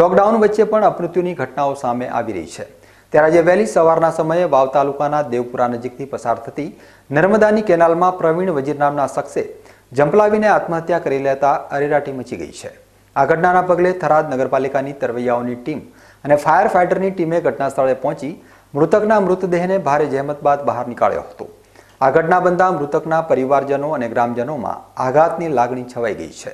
lockdown વચ્ચે પણ અપમૃત્યુની ઘટનાઓ સામે આવી રહી છે ત્યારે આજે વહેલી સવારના સમયે વાવ તાલુકાના દેવપુરા નજીકથી પસાર થતી નર્મદાની કેનાલમાં પ્રવીણ વજીર નામના શખ્સે જંપલાવીને આત્મહત્યા કરી લેતા અરેરાટી મચી ગઈ છે આ ઘટનાના પગલે થરાદ નગરપાલિકાની તરવૈયાઓની ટીમ અને ફાયર ફાઇટરની ટીમે ઘટના સ્થળે પહોંચી મૃતકના મૃતદેહને ભારે જહેમત બાદ બહાર નીકાળ્યો હતો આ ઘટના બનતા મૃતકના પરિવારજનો અને ગ્રામજનોમાં આઘાતની લાગણી છવાઈ ગઈ છે